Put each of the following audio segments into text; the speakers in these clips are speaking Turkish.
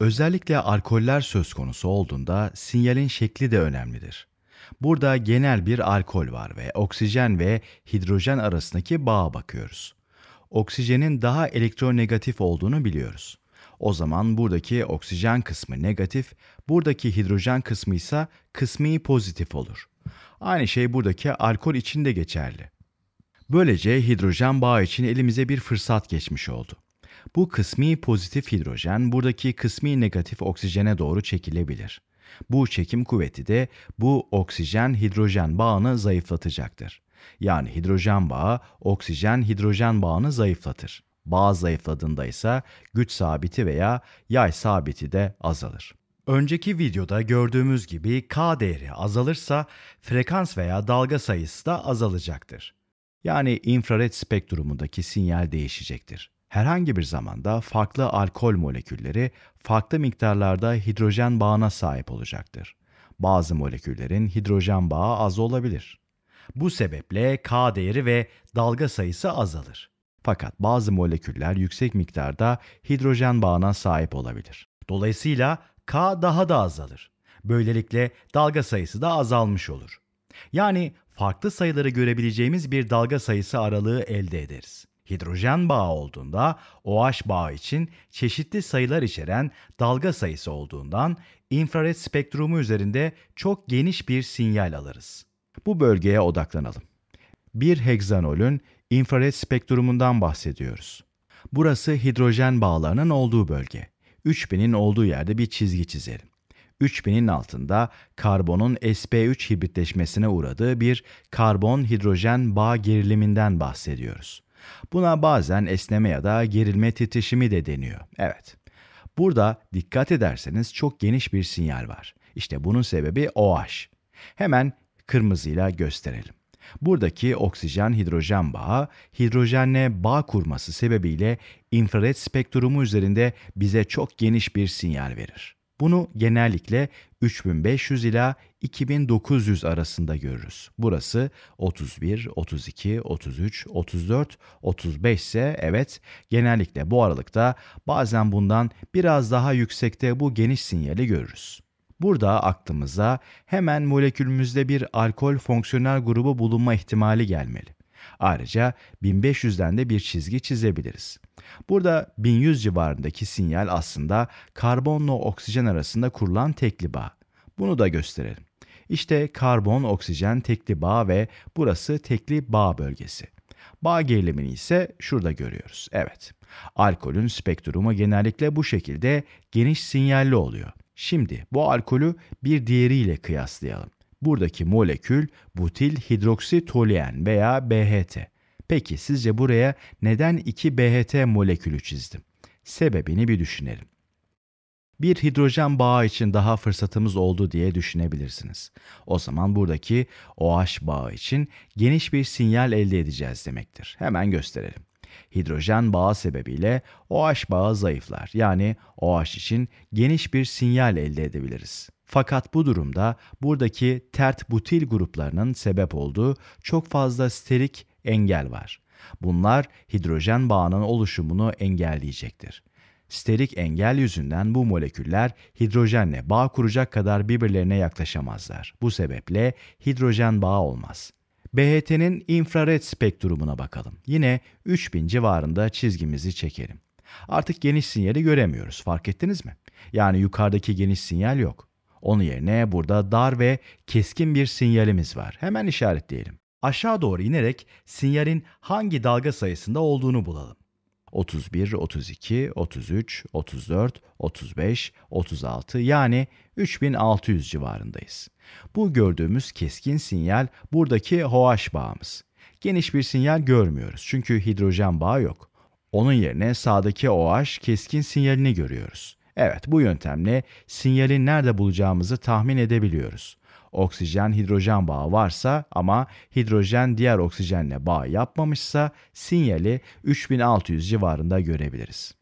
Özellikle alkoller söz konusu olduğunda sinyalin şekli de önemlidir. Burada genel bir alkol var ve oksijen ve hidrojen arasındaki bağa bakıyoruz. Oksijenin daha elektronegatif olduğunu biliyoruz. O zaman buradaki oksijen kısmı negatif, buradaki hidrojen kısmı ise kısmi pozitif olur. Aynı şey buradaki alkol için de geçerli. Böylece hidrojen bağı için elimize bir fırsat geçmiş oldu. Bu kısmi pozitif hidrojen buradaki kısmi negatif oksijene doğru çekilebilir. Bu çekim kuvveti de bu oksijen-hidrojen bağını zayıflatacaktır. Yani hidrojen bağı oksijen-hidrojen bağını zayıflatır. Bağ zayıfladığında ise güç sabiti veya yay sabiti de azalır. Önceki videoda gördüğümüz gibi K değeri azalırsa frekans veya dalga sayısı da azalacaktır. Yani infrared spektrumundaki sinyal değişecektir herhangi bir zamanda farklı alkol molekülleri farklı miktarlarda hidrojen bağına sahip olacaktır. Bazı moleküllerin hidrojen bağı az olabilir. Bu sebeple K değeri ve dalga sayısı azalır. Fakat bazı moleküller yüksek miktarda hidrojen bağına sahip olabilir. Dolayısıyla K daha da azalır. Böylelikle dalga sayısı da azalmış olur. Yani farklı sayıları görebileceğimiz bir dalga sayısı aralığı elde ederiz. Hidrojen bağı olduğunda OH bağı için çeşitli sayılar içeren dalga sayısı olduğundan infrared spektrumu üzerinde çok geniş bir sinyal alırız. Bu bölgeye odaklanalım. Bir heksanolün infrared spektrumundan bahsediyoruz. Burası hidrojen bağlarının olduğu bölge. 3000'in olduğu yerde bir çizgi çizelim. 3000'in altında karbonun sp3 hibritleşmesine uğradığı bir karbon hidrojen bağ geriliminden bahsediyoruz. Buna bazen esneme ya da gerilme titreşimi de deniyor. Evet. Burada dikkat ederseniz çok geniş bir sinyal var. İşte bunun sebebi OH. Hemen kırmızıyla gösterelim. Buradaki oksijen hidrojen bağı hidrojenle bağ kurması sebebiyle infrared spektrumu üzerinde bize çok geniş bir sinyal verir. Bunu genellikle 3500 ila 2900 arasında görürüz. Burası 31, 32, 33, 34, 35 ise evet genellikle bu aralıkta bazen bundan biraz daha yüksekte bu geniş sinyali görürüz. Burada aklımıza hemen molekülümüzde bir alkol fonksiyonel grubu bulunma ihtimali gelmeli. Ayrıca 1500'den de bir çizgi çizebiliriz. Burada 1100 civarındaki sinyal aslında karbonla oksijen arasında kurulan tekli bağ. Bunu da gösterelim. İşte karbon, oksijen tekli bağ ve burası tekli bağ bölgesi. Bağ gerilimini ise şurada görüyoruz. Evet, alkolün spektrumu genellikle bu şekilde geniş sinyalli oluyor. Şimdi bu alkolü bir diğeriyle kıyaslayalım. Buradaki molekül butil hidroksitoluen veya BHT. Peki sizce buraya neden 2 BHT molekülü çizdim? Sebebini bir düşünelim bir hidrojen bağı için daha fırsatımız oldu diye düşünebilirsiniz. O zaman buradaki OH bağı için geniş bir sinyal elde edeceğiz demektir. Hemen gösterelim. Hidrojen bağı sebebiyle OH bağı zayıflar. Yani OH için geniş bir sinyal elde edebiliriz. Fakat bu durumda buradaki tert butil gruplarının sebep olduğu çok fazla sterik engel var. Bunlar hidrojen bağının oluşumunu engelleyecektir. Sterik engel yüzünden bu moleküller hidrojenle bağ kuracak kadar birbirlerine yaklaşamazlar. Bu sebeple hidrojen bağı olmaz. BHT'nin infrared spektrumuna bakalım. Yine 3000 civarında çizgimizi çekelim. Artık geniş sinyali göremiyoruz fark ettiniz mi? Yani yukarıdaki geniş sinyal yok. Onun yerine burada dar ve keskin bir sinyalimiz var. Hemen işaretleyelim. Aşağı doğru inerek sinyalin hangi dalga sayısında olduğunu bulalım. 31, 32, 33, 34, 35, 36 yani 3600 civarındayız. Bu gördüğümüz keskin sinyal buradaki OH bağımız. Geniş bir sinyal görmüyoruz çünkü hidrojen bağı yok. Onun yerine sağdaki OH keskin sinyalini görüyoruz. Evet, bu yöntemle sinyalin nerede bulacağımızı tahmin edebiliyoruz. Oksijen hidrojen bağı varsa ama hidrojen diğer oksijenle bağ yapmamışsa sinyali 3600 civarında görebiliriz.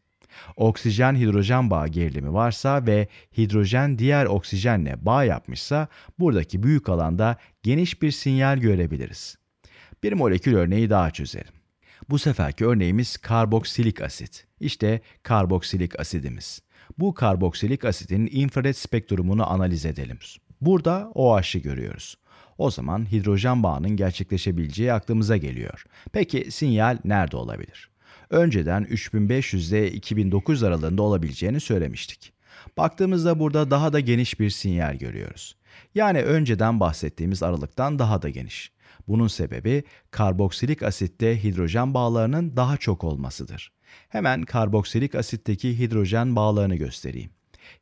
Oksijen hidrojen bağı gerilimi varsa ve hidrojen diğer oksijenle bağ yapmışsa buradaki büyük alanda geniş bir sinyal görebiliriz. Bir molekül örneği daha çözelim. Bu seferki örneğimiz karboksilik asit. İşte karboksilik asidimiz. Bu karboksilik asidin infrared spektrumunu analiz edelim. Burada OH'ı görüyoruz. O zaman hidrojen bağının gerçekleşebileceği aklımıza geliyor. Peki sinyal nerede olabilir? Önceden 3500 ile 2009 aralığında olabileceğini söylemiştik. Baktığımızda burada daha da geniş bir sinyal görüyoruz. Yani önceden bahsettiğimiz aralıktan daha da geniş. Bunun sebebi karboksilik asitte hidrojen bağlarının daha çok olmasıdır. Hemen karboksilik asitteki hidrojen bağlarını göstereyim.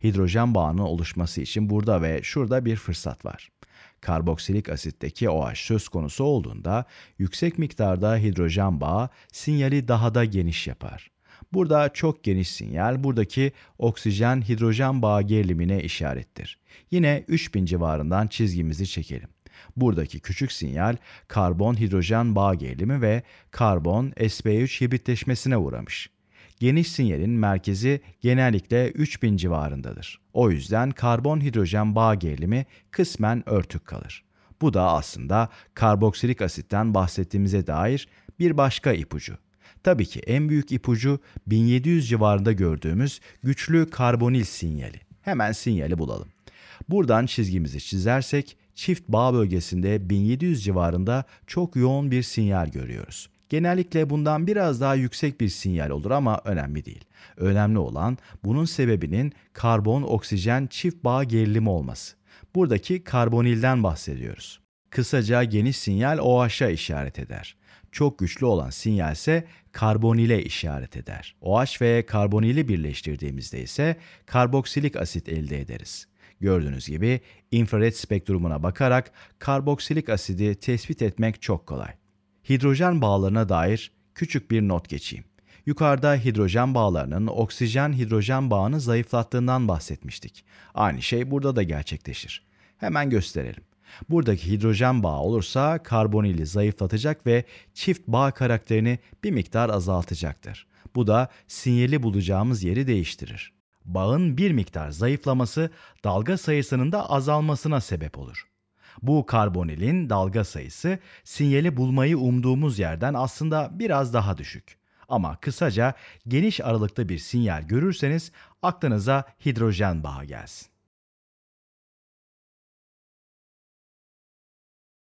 Hidrojen bağının oluşması için burada ve şurada bir fırsat var. Karboksilik asitteki OH söz konusu olduğunda yüksek miktarda hidrojen bağı sinyali daha da geniş yapar. Burada çok geniş sinyal buradaki oksijen hidrojen bağı gerilimine işarettir. Yine 3000 civarından çizgimizi çekelim. Buradaki küçük sinyal karbon-hidrojen bağ gerilimi ve karbon-sp3 hibritleşmesine uğramış. Geniş sinyalin merkezi genellikle 3000 civarındadır. O yüzden karbon-hidrojen bağ gerilimi kısmen örtük kalır. Bu da aslında karboksilik asitten bahsettiğimize dair bir başka ipucu. Tabii ki en büyük ipucu 1700 civarında gördüğümüz güçlü karbonil sinyali. Hemen sinyali bulalım. Buradan çizgimizi çizersek çift bağ bölgesinde 1700 civarında çok yoğun bir sinyal görüyoruz. Genellikle bundan biraz daha yüksek bir sinyal olur ama önemli değil. Önemli olan bunun sebebinin karbon oksijen çift bağ gerilimi olması. Buradaki karbonilden bahsediyoruz. Kısaca geniş sinyal OH'a işaret eder. Çok güçlü olan sinyal ise karbonile işaret eder. OH ve karbonili birleştirdiğimizde ise karboksilik asit elde ederiz. Gördüğünüz gibi infrared spektrumuna bakarak karboksilik asidi tespit etmek çok kolay. Hidrojen bağlarına dair küçük bir not geçeyim. Yukarıda hidrojen bağlarının oksijen hidrojen bağını zayıflattığından bahsetmiştik. Aynı şey burada da gerçekleşir. Hemen gösterelim. Buradaki hidrojen bağı olursa karbonili zayıflatacak ve çift bağ karakterini bir miktar azaltacaktır. Bu da sinyali bulacağımız yeri değiştirir bağın bir miktar zayıflaması dalga sayısının da azalmasına sebep olur. Bu karbonilin dalga sayısı sinyali bulmayı umduğumuz yerden aslında biraz daha düşük. Ama kısaca geniş aralıkta bir sinyal görürseniz aklınıza hidrojen bağı gelsin.